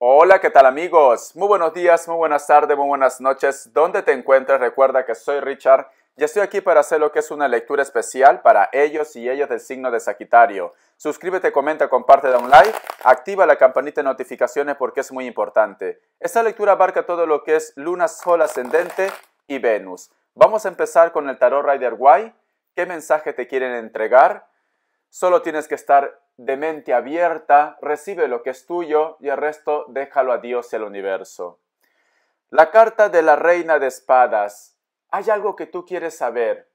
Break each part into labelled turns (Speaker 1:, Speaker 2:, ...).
Speaker 1: Hola, ¿qué tal amigos? Muy buenos días, muy buenas tardes, muy buenas noches. ¿Dónde te encuentras? Recuerda que soy Richard y estoy aquí para hacer lo que es una lectura especial para ellos y ellas del signo de Sagitario. Suscríbete, comenta, comparte, da un like, activa la campanita de notificaciones porque es muy importante. Esta lectura abarca todo lo que es Luna, Sol, Ascendente y Venus. Vamos a empezar con el Tarot Rider Y. ¿Qué mensaje te quieren entregar? Solo tienes que estar de mente abierta, recibe lo que es tuyo y el resto déjalo a Dios y al universo. La carta de la reina de espadas. ¿Hay algo que tú quieres saber?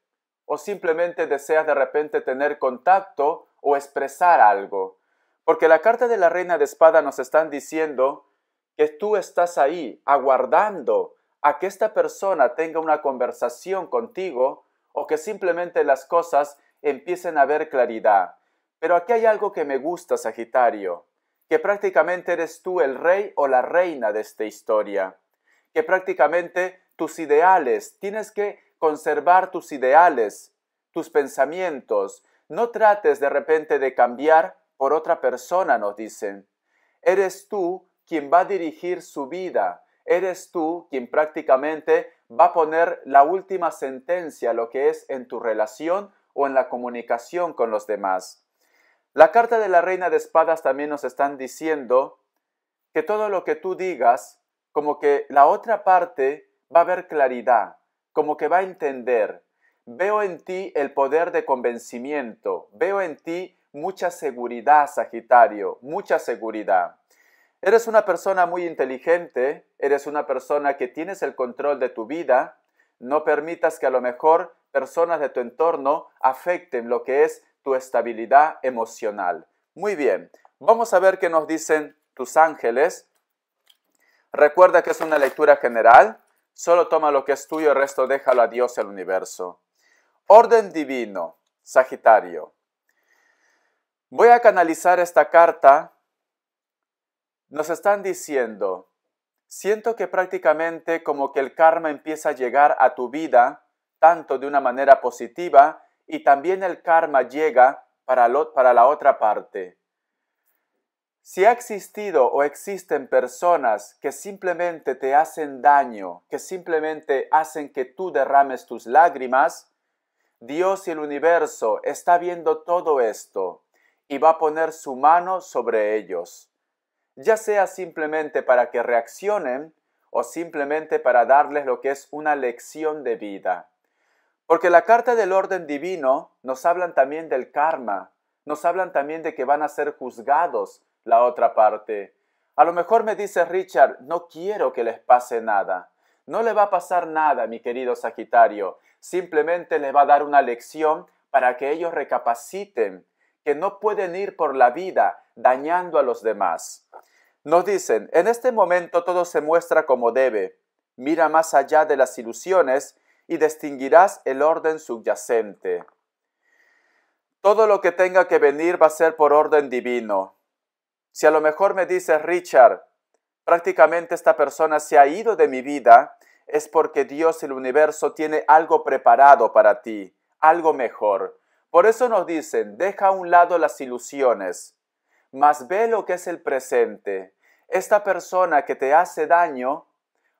Speaker 1: ¿O simplemente deseas de repente tener contacto o expresar algo? Porque la carta de la reina de espadas nos están diciendo que tú estás ahí aguardando a que esta persona tenga una conversación contigo o que simplemente las cosas empiecen a ver claridad. Pero aquí hay algo que me gusta, Sagitario, que prácticamente eres tú el rey o la reina de esta historia, que prácticamente tus ideales, tienes que conservar tus ideales, tus pensamientos, no trates de repente de cambiar por otra persona, nos dicen. Eres tú quien va a dirigir su vida, eres tú quien prácticamente va a poner la última sentencia, lo que es en tu relación o en la comunicación con los demás. La carta de la reina de espadas también nos están diciendo que todo lo que tú digas, como que la otra parte va a ver claridad, como que va a entender. Veo en ti el poder de convencimiento, veo en ti mucha seguridad, Sagitario, mucha seguridad. Eres una persona muy inteligente, eres una persona que tienes el control de tu vida, no permitas que a lo mejor personas de tu entorno afecten lo que es tu estabilidad emocional. Muy bien, vamos a ver qué nos dicen tus ángeles. Recuerda que es una lectura general, solo toma lo que es tuyo, el resto déjalo a Dios y al universo. Orden divino, Sagitario. Voy a canalizar esta carta. Nos están diciendo, siento que prácticamente como que el karma empieza a llegar a tu vida tanto de una manera positiva y también el karma llega para, la otra parte. Si ha existido o existen personas que simplemente te hacen daño, que simplemente hacen que tú derrames tus lágrimas, Dios y el universo está viendo todo esto y va a poner su mano sobre ellos, ya sea simplemente para que reaccionen o simplemente para darles lo que es una lección de vida. Porque la carta del orden divino nos hablan también del karma, nos hablan también de que van a ser juzgados la otra parte. A lo mejor me dice Richard, no quiero que les pase nada. No le va a pasar nada, mi querido Sagitario. Simplemente le va a dar una lección para que ellos recapaciten que no pueden ir por la vida dañando a los demás. Nos dicen, en este momento todo se muestra como debe. Mira más allá de las ilusiones y distinguirás el orden subyacente. Todo lo que tenga que venir va a ser por orden divino. Si a lo mejor me dices, Richard, prácticamente esta persona se ha ido de mi vida, es porque Dios, el universo, tiene algo preparado para ti, algo mejor. Por eso nos dicen, deja a un lado las ilusiones, mas ve lo que es el presente. Esta persona que te hace daño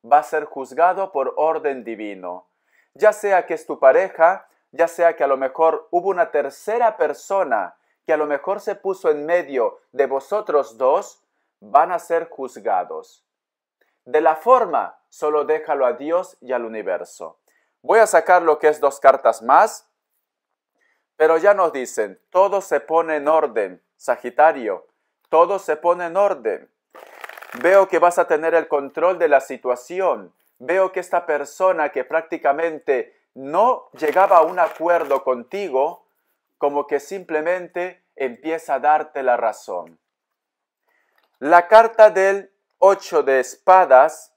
Speaker 1: va a ser juzgado por orden divino ya sea que es tu pareja, ya sea que a lo mejor hubo una tercera persona que a lo mejor se puso en medio de vosotros dos, van a ser juzgados. De la forma, solo déjalo a Dios y al universo. Voy a sacar lo que es dos cartas más, pero ya nos dicen, todo se pone en orden, Sagitario, todo se pone en orden. Veo que vas a tener el control de la situación, veo que esta persona que prácticamente no llegaba a un acuerdo contigo, como que simplemente empieza a darte la razón. La carta del ocho de espadas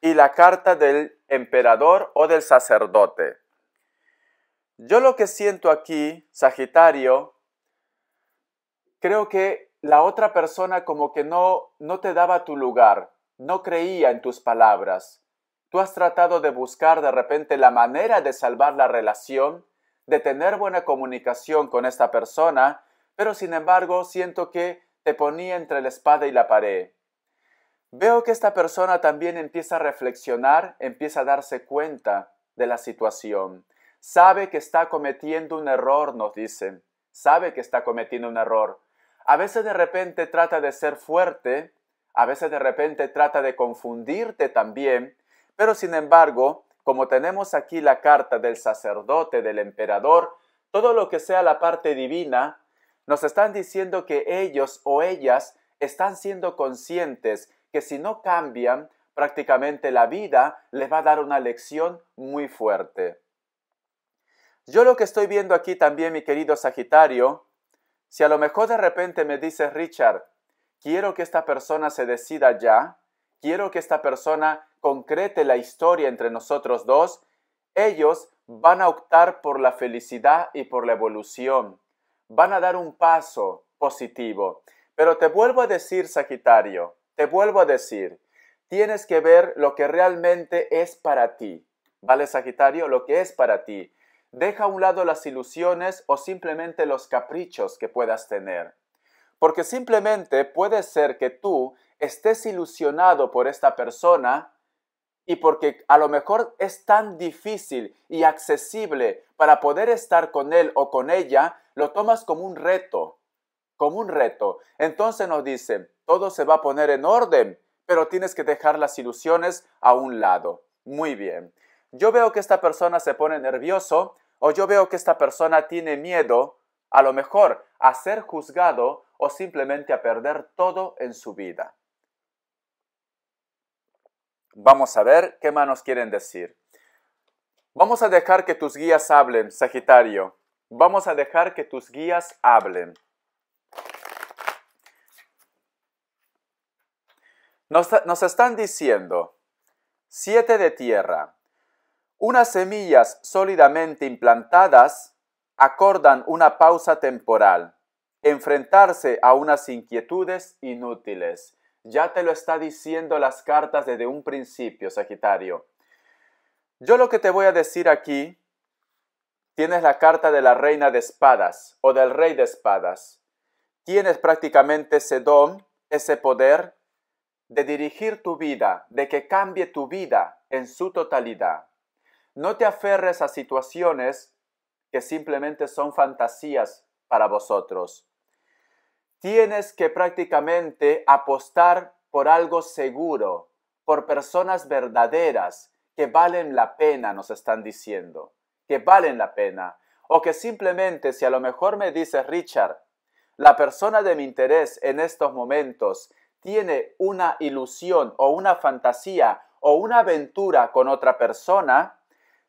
Speaker 1: y la carta del emperador o del sacerdote. Yo lo que siento aquí, Sagitario, creo que la otra persona como que no, no te daba tu lugar, no creía en tus palabras, Tú has tratado de buscar de repente la manera de salvar la relación, de tener buena comunicación con esta persona, pero sin embargo siento que te ponía entre la espada y la pared. Veo que esta persona también empieza a reflexionar, empieza a darse cuenta de la situación. Sabe que está cometiendo un error, nos dicen. Sabe que está cometiendo un error. A veces de repente trata de ser fuerte, a veces de repente trata de confundirte también, pero sin embargo, como tenemos aquí la carta del sacerdote, del emperador, todo lo que sea la parte divina, nos están diciendo que ellos o ellas están siendo conscientes que si no cambian, prácticamente la vida les va a dar una lección muy fuerte. Yo lo que estoy viendo aquí también, mi querido Sagitario, si a lo mejor de repente me dices, Richard, quiero que esta persona se decida ya, quiero que esta persona concrete la historia entre nosotros dos, ellos van a optar por la felicidad y por la evolución. Van a dar un paso positivo. Pero te vuelvo a decir, Sagitario, te vuelvo a decir, tienes que ver lo que realmente es para ti. ¿Vale, Sagitario? Lo que es para ti. Deja a un lado las ilusiones o simplemente los caprichos que puedas tener. Porque simplemente puede ser que tú estés ilusionado por esta persona y porque a lo mejor es tan difícil y accesible para poder estar con él o con ella, lo tomas como un reto, como un reto. Entonces nos dicen, todo se va a poner en orden, pero tienes que dejar las ilusiones a un lado. Muy bien. Yo veo que esta persona se pone nervioso o yo veo que esta persona tiene miedo, a lo mejor, a ser juzgado o simplemente a perder todo en su vida. Vamos a ver qué más quieren decir. Vamos a dejar que tus guías hablen, Sagitario. Vamos a dejar que tus guías hablen. Nos, nos, están diciendo, siete de tierra, unas semillas sólidamente implantadas acordan una pausa temporal, enfrentarse a unas inquietudes inútiles. Ya te lo está diciendo las cartas desde un principio, Sagitario. Yo lo que te voy a decir aquí, tienes la carta de la reina de espadas o del rey de espadas. Tienes prácticamente ese don, ese poder de dirigir tu vida, de que cambie tu vida en su totalidad. No te aferres a situaciones que simplemente son fantasías para vosotros. Tienes que prácticamente apostar por algo seguro, por personas verdaderas que valen la pena, nos están diciendo, que valen la pena. O que simplemente si a lo mejor me dices, Richard, la persona de mi interés en estos momentos tiene una ilusión o una fantasía o una aventura con otra persona,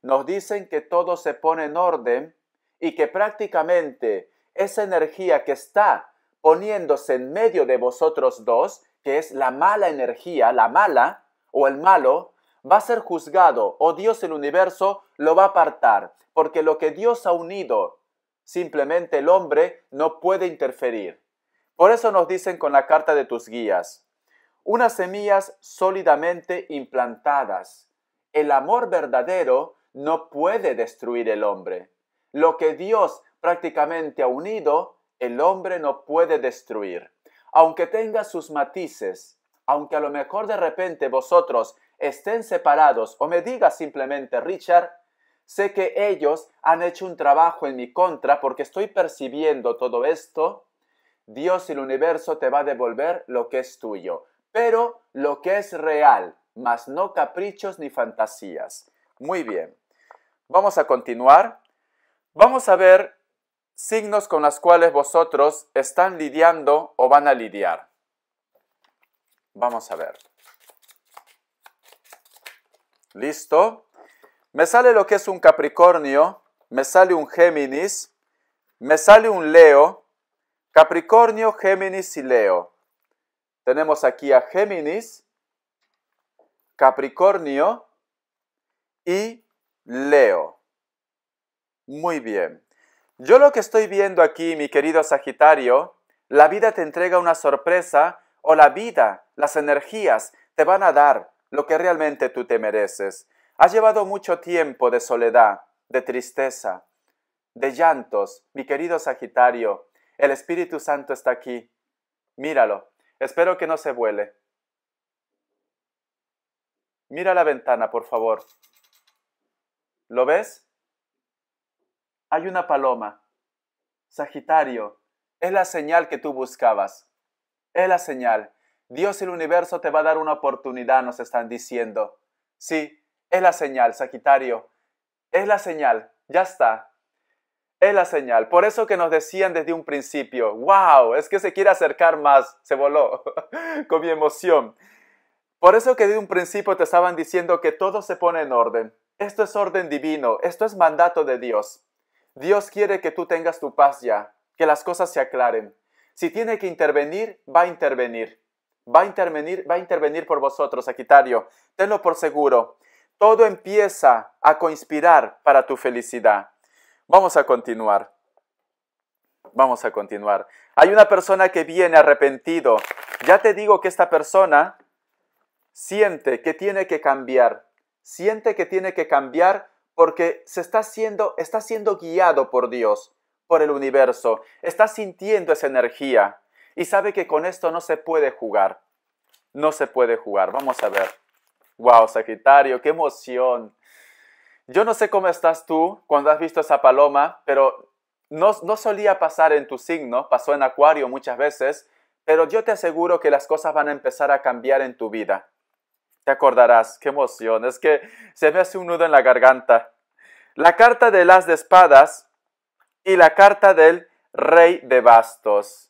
Speaker 1: nos dicen que todo se pone en orden y que prácticamente esa energía que está poniéndose en medio de vosotros dos, que es la mala energía, la mala o el malo, va a ser juzgado o oh Dios el universo lo va a apartar, porque lo que Dios ha unido, simplemente el hombre no puede interferir. Por eso nos dicen con la carta de tus guías, unas semillas sólidamente implantadas. El amor verdadero no puede destruir el hombre. Lo que Dios prácticamente ha unido, el hombre no puede destruir, aunque tenga sus matices, aunque a lo mejor de repente vosotros estén separados o me digas simplemente, Richard, sé que ellos han hecho un trabajo en mi contra porque estoy percibiendo todo esto, Dios y el universo te va a devolver lo que es tuyo, pero lo que es real, más no caprichos ni fantasías. Muy bien, vamos a continuar. Vamos a ver signos con los cuales vosotros están lidiando o van a lidiar. Vamos a ver. ¿Listo? Me sale lo que es un Capricornio, me sale un Géminis, me sale un Leo, Capricornio, Géminis y Leo. Tenemos aquí a Géminis, Capricornio y Leo. Muy bien. Yo lo que estoy viendo aquí, mi querido Sagitario, la vida te entrega una sorpresa o la vida, las energías, te van a dar lo que realmente tú te mereces. Has llevado mucho tiempo de soledad, de tristeza, de llantos. Mi querido Sagitario, el Espíritu Santo está aquí. Míralo. Espero que no se vuele. Mira la ventana, por favor. ¿Lo ves? Hay una paloma. Sagitario, es la señal que tú buscabas. Es la señal. Dios y el universo te va a dar una oportunidad, nos están diciendo. Sí, es la señal, Sagitario. Es la señal. Ya está. Es la señal. Por eso que nos decían desde un principio, wow, es que se quiere acercar más. Se voló con mi emoción. Por eso que desde un principio te estaban diciendo que todo se pone en orden. Esto es orden divino, esto es mandato de Dios. Dios quiere que tú tengas tu paz ya, que las cosas se aclaren. Si tiene que intervenir, va a intervenir. Va a intervenir, va a intervenir por vosotros, Sagitario. Tenlo por seguro. Todo empieza a conspirar para tu felicidad. Vamos a continuar. Vamos a continuar. Hay una persona que viene arrepentido. Ya te digo que esta persona siente que tiene que cambiar. Siente que tiene que cambiar porque se está siendo, está siendo guiado por Dios, por el universo, está sintiendo esa energía y sabe que con esto no se puede jugar. No se puede jugar. Vamos a ver. Wow, Sagitario, qué emoción. Yo no sé cómo estás tú cuando has visto esa paloma, pero no, no solía pasar en tu signo, pasó en Acuario muchas veces, pero yo te aseguro que las cosas van a empezar a cambiar en tu vida. Te acordarás, qué emoción, es que se me hace un nudo en la garganta. La carta de las de espadas y la carta del rey de bastos.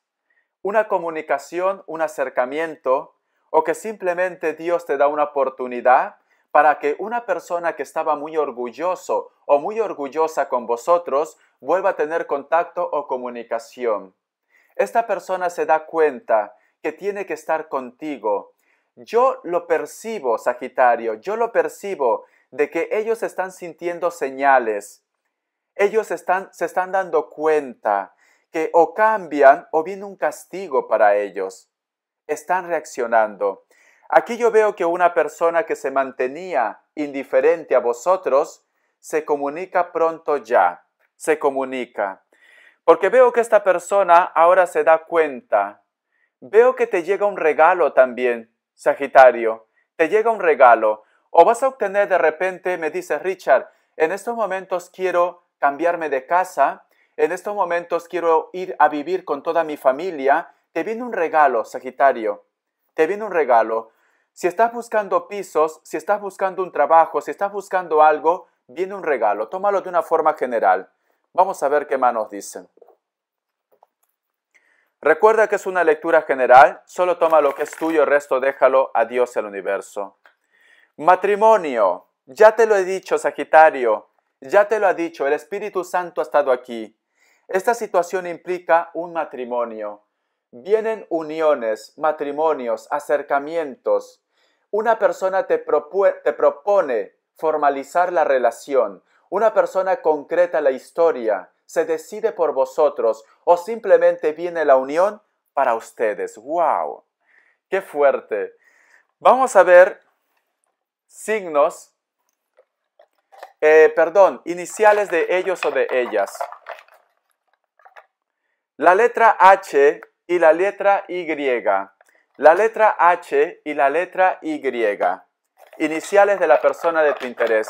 Speaker 1: Una comunicación, un acercamiento, o que simplemente Dios te da una oportunidad para que una persona que estaba muy orgulloso o muy orgullosa con vosotros vuelva a tener contacto o comunicación. Esta persona se da cuenta que tiene que estar contigo, yo lo percibo, Sagitario, yo lo percibo de que ellos están sintiendo señales. Ellos están, se están dando cuenta que o cambian o viene un castigo para ellos. Están reaccionando. Aquí yo veo que una persona que se mantenía indiferente a vosotros se comunica pronto ya, se comunica. Porque veo que esta persona ahora se da cuenta. Veo que te llega un regalo también. Sagitario, te llega un regalo o vas a obtener de repente, me dice Richard, en estos momentos quiero cambiarme de casa, en estos momentos quiero ir a vivir con toda mi familia, te viene un regalo, Sagitario, te viene un regalo. Si estás buscando pisos, si estás buscando un trabajo, si estás buscando algo, viene un regalo. Tómalo de una forma general. Vamos a ver qué manos dicen. Recuerda que es una lectura general, solo toma lo que es tuyo, el resto déjalo a Dios y al universo. Matrimonio, ya te lo he dicho, Sagitario, ya te lo ha dicho, el Espíritu Santo ha estado aquí. Esta situación implica un matrimonio. Vienen uniones, matrimonios, acercamientos. Una persona te propone formalizar la relación, una persona concreta la historia, se decide por vosotros o simplemente viene la unión para ustedes. ¡Wow! ¡Qué fuerte! Vamos a ver signos, eh, perdón, iniciales de ellos o de ellas. La letra H y la letra Y. La letra H y la letra Y. Iniciales de la persona de tu interés.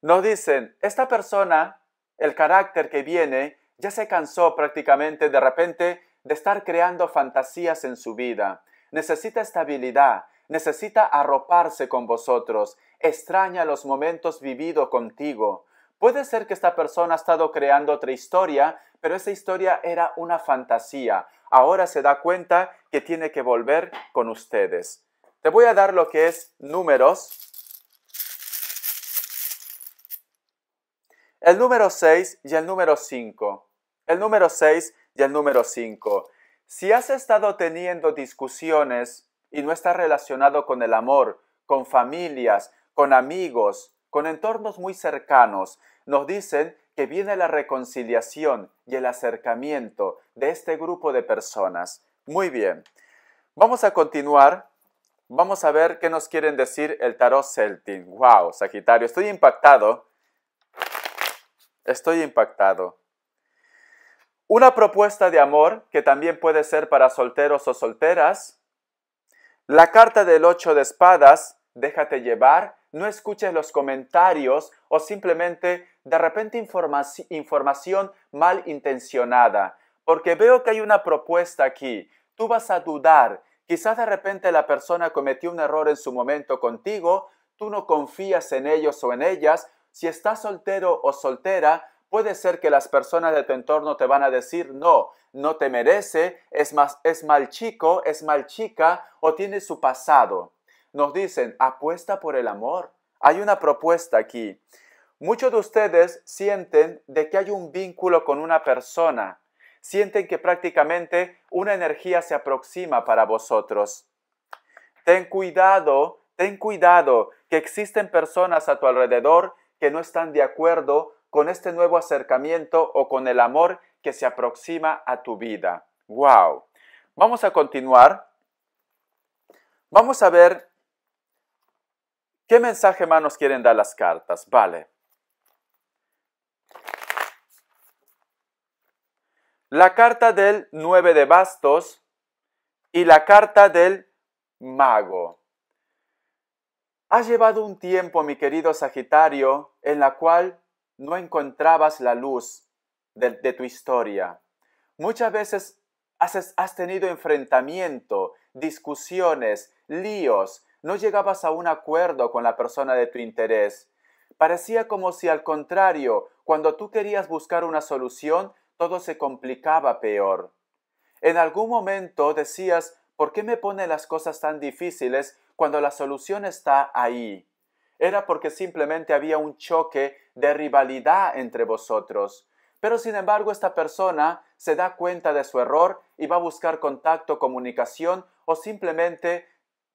Speaker 1: Nos dicen, esta persona, el carácter que viene, ya se cansó prácticamente de repente de estar creando fantasías en su vida. Necesita estabilidad, necesita arroparse con vosotros, extraña los momentos vividos contigo. Puede ser que esta persona ha estado creando otra historia, pero esa historia era una fantasía. Ahora se da cuenta que tiene que volver con ustedes. Te voy a dar lo que es números El número 6 y el número 5. El número 6 y el número 5. Si has estado teniendo discusiones y no está relacionado con el amor, con familias, con amigos, con entornos muy cercanos, nos dicen que viene la reconciliación y el acercamiento de este grupo de personas. Muy bien, vamos a continuar. Vamos a ver qué nos quieren decir el tarot Celtic. ¡Wow, Sagitario! Estoy impactado Estoy impactado. Una propuesta de amor, que también puede ser para solteros o solteras. La carta del ocho de espadas, déjate llevar, no escuches los comentarios o simplemente de repente información malintencionada. Porque veo que hay una propuesta aquí. Tú vas a dudar. Quizás de repente la persona cometió un error en su momento contigo, tú no confías en ellos o en ellas, si estás soltero o soltera, puede ser que las personas de tu entorno te van a decir no, no te merece, es, más, es mal chico, es mal chica o tiene su pasado. Nos dicen, apuesta por el amor. Hay una propuesta aquí. Muchos de ustedes sienten de que hay un vínculo con una persona, sienten que prácticamente una energía se aproxima para vosotros. Ten cuidado, ten cuidado que existen personas a tu alrededor que no están de acuerdo con este nuevo acercamiento o con el amor que se aproxima a tu vida. ¡Wow! Vamos a continuar. Vamos a ver qué mensaje más nos quieren dar las cartas. Vale. La carta del 9 de bastos y la carta del mago. Has llevado un tiempo, mi querido Sagitario, en la cual no encontrabas la luz de, tu historia. Muchas veces has, has tenido enfrentamiento, discusiones, líos, no llegabas a un acuerdo con la persona de tu interés. Parecía como si al contrario, cuando tú querías buscar una solución, todo se complicaba peor. En algún momento decías, ¿por qué me pone las cosas tan difíciles cuando la solución está ahí. Era porque simplemente había un choque de rivalidad entre vosotros. Pero sin embargo esta persona se da cuenta de su error y va a buscar contacto, comunicación o simplemente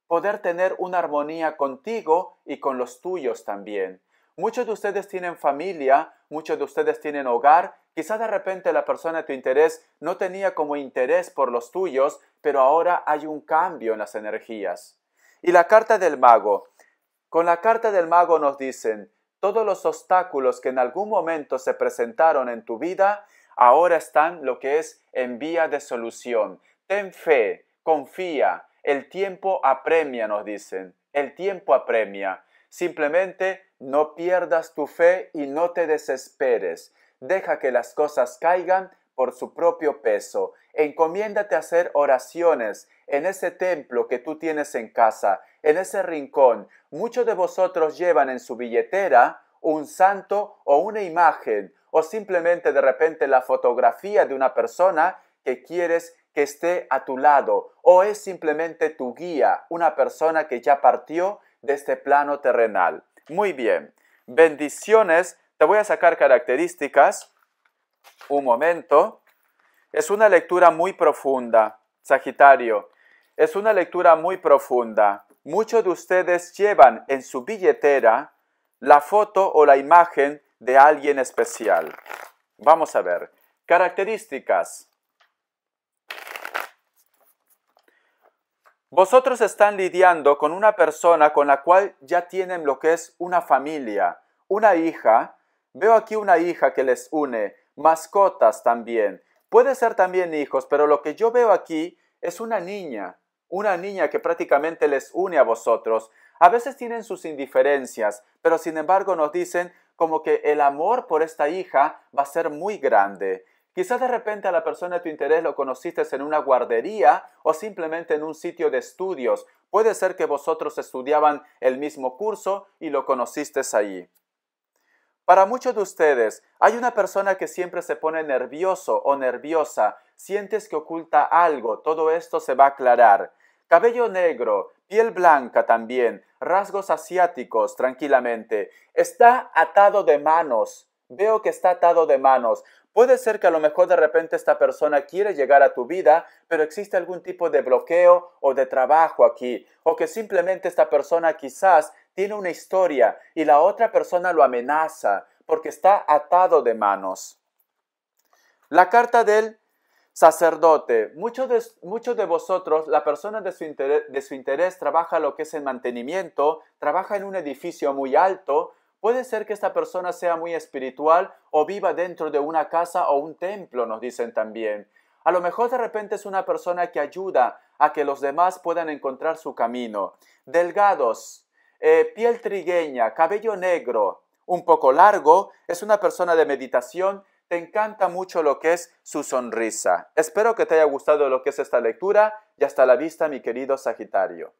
Speaker 1: poder tener una armonía contigo y con los tuyos también. Muchos de ustedes tienen familia, muchos de ustedes tienen hogar, quizá de repente la persona de tu interés no tenía como interés por los tuyos, pero ahora hay un cambio en las energías. Y la carta del mago. Con la carta del mago nos dicen, todos los obstáculos que en algún momento se presentaron en tu vida, ahora están lo que es en vía de solución. Ten fe, confía, el tiempo apremia, nos dicen, el tiempo apremia. Simplemente no pierdas tu fe y no te desesperes. Deja que las cosas caigan por su propio peso. Encomiéndate a hacer oraciones en ese templo que tú tienes en casa, en ese rincón. Muchos de vosotros llevan en su billetera un santo o una imagen o simplemente de repente la fotografía de una persona que quieres que esté a tu lado o es simplemente tu guía, una persona que ya partió de este plano terrenal. Muy bien, bendiciones, te voy a sacar características. Un momento. Es una lectura muy profunda, Sagitario. Es una lectura muy profunda. Muchos de ustedes llevan en su billetera la foto o la imagen de alguien especial. Vamos a ver. Características. Vosotros están lidiando con una persona con la cual ya tienen lo que es una familia, una hija. Veo aquí una hija que les une, mascotas también. Puede ser también hijos, pero lo que yo veo aquí es una niña una niña que prácticamente les une a vosotros. A veces tienen sus indiferencias, pero sin embargo nos dicen como que el amor por esta hija va a ser muy grande. Quizás de repente a la persona de tu interés lo conociste en una guardería o simplemente en un sitio de estudios. Puede ser que vosotros estudiaban el mismo curso y lo conociste allí. Para muchos de ustedes, hay una persona que siempre se pone nervioso o nerviosa, sientes que oculta algo, todo esto se va a aclarar. Cabello negro, piel blanca también, rasgos asiáticos tranquilamente. Está atado de manos. Veo que está atado de manos. Puede ser que a lo mejor de repente esta persona quiere llegar a tu vida, pero existe algún tipo de bloqueo o de trabajo aquí, o que simplemente esta persona quizás tiene una historia y la otra persona lo amenaza porque está atado de manos. La carta del Sacerdote, muchos de, vosotros, la persona de su, interés, trabaja lo que es el mantenimiento, trabaja en un edificio muy alto. Puede ser que esta persona sea muy espiritual o viva dentro de una casa o un templo, nos dicen también. A lo mejor de repente es una persona que ayuda a que los demás puedan encontrar su camino. Delgados, eh, piel trigueña, cabello negro, un poco largo, es una persona de meditación te encanta mucho lo que es su sonrisa. Espero que te haya gustado lo que es esta lectura y hasta la vista, mi querido Sagitario.